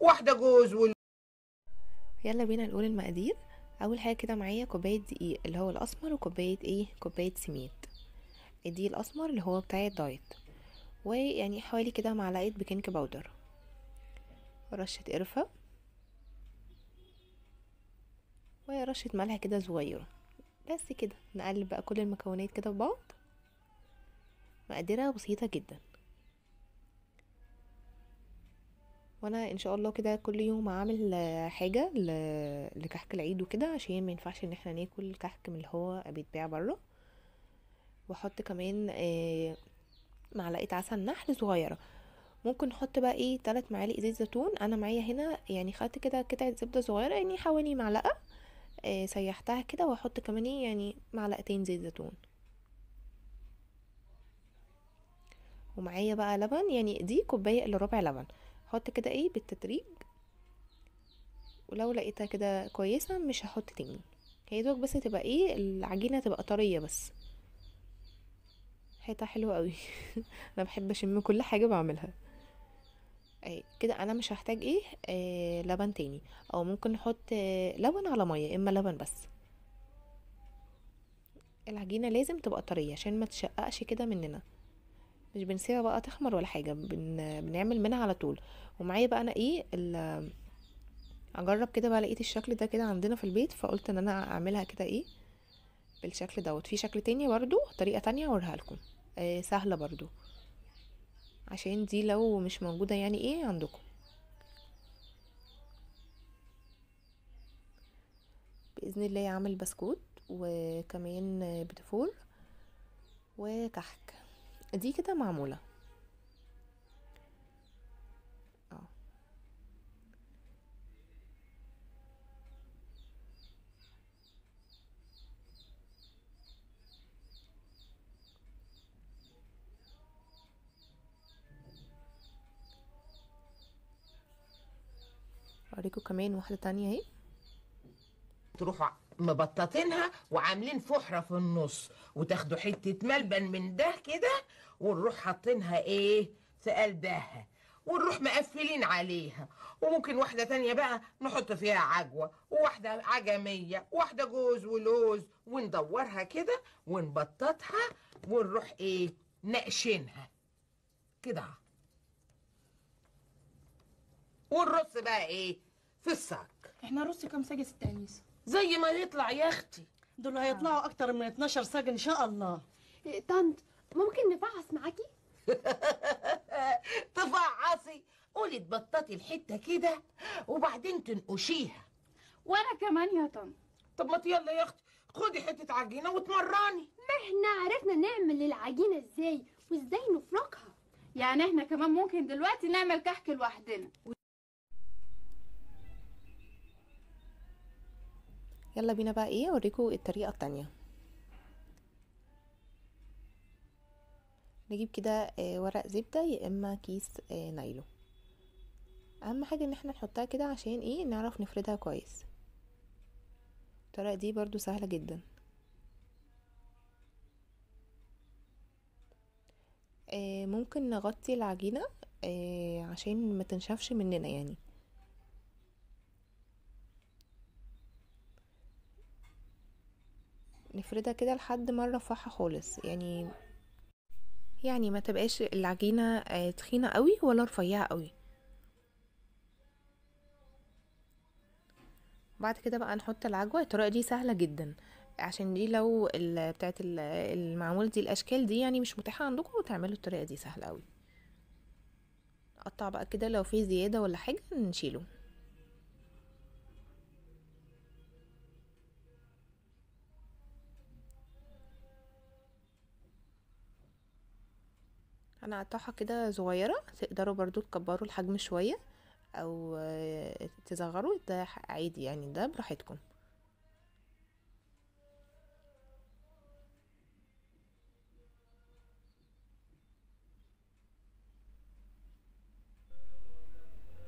واحده جوز وال... يلا بينا نقول المقادير اول حاجه كده معايا كوبايه دقيق اللي هو الاسمر وكوبايه ايه كوبايه سميد الدقيق الاسمر اللي هو بتاع الدايت ويعني حوالي كده معلقه بيكنج باودر رشه قرفه ورشه ملح كده صغيره بس كده نقلب بقى كل المكونات كده في بعض مقاديرها بسيطه جدا وانا ان شاء الله كده كل يوم هعمل حاجه لكحك العيد وكده عشان ما ينفعش ان احنا ناكل كحك من اللي هو بيتباع بره واحط كمان آه، معلقه عسل نحل صغيره ممكن نحط بقى ايه تلات معالق زيت زيتون انا معايا هنا يعني خدت كده قطعه زبده صغيره يعني حوالي معلقه آه، سيحتها كده واحط كمان ايه يعني معلقتين زيت زيتون ومعايا بقى لبن يعني دي كوبايه الا ربع لبن هحط كده ايه بالتدريج ولو لقيتها كده كويسه مش هحط تاني هي دوك بس تبقى ايه العجينه تبقى طريه بس حيطه حلوه قوي انا بحب اشم كل حاجه بعملها اي آه، كده انا مش هحتاج ايه آه لبن تاني او ممكن نحط آه لبن على ميه اما لبن بس العجينه لازم تبقى طريه عشان ما تشققش كده مننا مش بنسيبها بقى تخمر ولا حاجه بن... بنعمل منها على طول ومعايا بقى انا ايه ال... اجرب كده بقى لقيت الشكل ده كده عندنا في البيت فقلت ان انا اعملها كده ايه بالشكل دوت في شكل تاني برضو طريقه تانية اوريها لكم آه سهله برضو عشان دي لو مش موجوده يعني ايه عندكم باذن الله عامل بسكوت وكمان بتفور وكحك دي كده معمولة اه اوريكم كمان واحدة تانية اهي تروحوا مبططينها وعاملين فحرة في النص وتاخدوا حتة ملبن من ده كده ونروح حاطينها ايه في قلبها ونروح مقفلين عليها وممكن واحدة تانية بقى نحط فيها عجوة وواحدة عجمية وواحدة جوز ولوز وندورها كده ونبططها ونروح ايه نقشنها كده ونرص بقى ايه في الصاج احنا رص كام ساجة ست انيسه زي ما يطلع يا اختي دول هيطلعوا اكتر من 12 ساق ان شاء الله إيه، طنط ممكن نفعص معاكي تفعصي قولي تبططي الحته كده وبعدين تنقشيها وانا كمان يا طنط طب ما يلا يا اختي خدي حته عجينه وتمرني ما احنا عرفنا نعمل العجينه ازاي وازاي نفركها يعني احنا كمان ممكن دلوقتي نعمل كحك لوحدنا يلا بينا بقى ايه اوريكم الطريقه التانية نجيب كده آه، ورق زبده يا اما كيس آه، نايلو اهم حاجه ان احنا نحطها كده عشان ايه نعرف نفردها كويس الطريقه دي برضو سهله جدا آه، ممكن نغطي العجينه عشان ما تنشفش مننا يعني افردها كده لحد ما نرفعها خالص يعني يعني ما تبقاش العجينة آه، تخينة قوي ولا رفيعة قوي بعد كده بقى نحط العجوة الطريقة دي سهلة جدا عشان دي لو بتاعت المعمول دي الاشكال دي يعني مش متاحة عندكم وتعملوا الطريقة دي سهلة قوي نقطع بقى كده لو في زيادة ولا حاجة نشيله انا قطعها كده صغيره تقدروا برضو تكبروا الحجم شويه او تصغروا ده عادي يعني ده براحتكم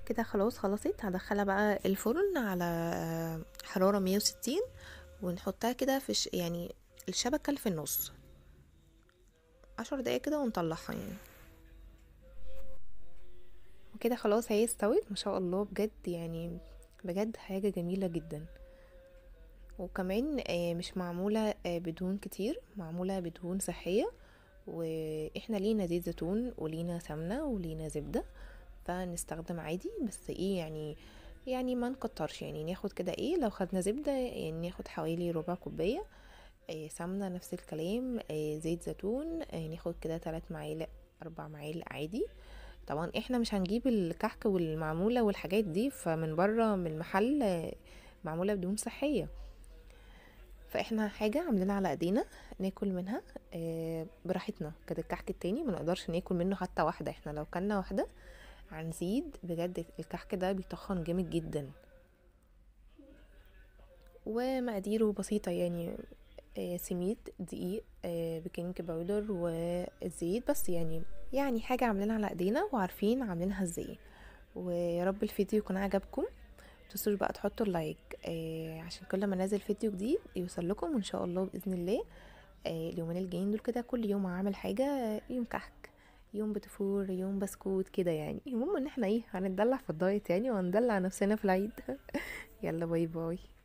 كده خلاص خلصت هدخلها بقى الفرن على آه، حرارة 160 ونحطها كده في يعني الشبكة اللي في النص عشر دقايق كده ونطلعها يعني كده خلاص هي استوت ما شاء الله بجد يعني بجد حاجة جميلة جدا وكمان آه، مش معمولة آه، بدهون كتير معمولة بدهون صحية واحنا لينا زيت زيتون ولينا سمنة ولينا زبدة فنستخدم عادي بس ايه يعني يعني ما نكترش يعني ناخد كده ايه لو خدنا زبدة يعني ناخد حوالي ربع كوباية إيه سمنة نفس الكلام إيه زيت زيتون إيه ناخد كده تلات معالق اربع معالق عادي طبعا احنا مش هنجيب الكحك والمعمولة والحاجات دي فمن بره من المحل معمولة بدون صحية فاحنا حاجة عاملينها على ايدينا ناكل منها آه، براحتنا كده الكحك التاني ما نقدرش ناكل منه حتى واحدة احنا لو كلنا واحدة هنزيد بجد الكحك ده بيتخن جامد جدا ومقاديره بسيطة يعني آه، سميد دقيق آه، بيكنج باودر وزيت بس يعني يعني حاجة عاملينها على ايدينا وعارفين عاملينها ازاي ويا رب الفيديو يكون عجبكم متنسوش بقى تحطوا اللايك آه عشان كل ما انزل فيديو جديد يوصل لكم وان شاء الله باذن الله آه اليومين الجايين دول كده كل يوم هعمل حاجه يوم كحك يوم بتفور يوم بسكوت كده يعني المهم ان احنا ايه هندلع في الدايت يعني وهندلع نفسنا في العيد يلا باي باي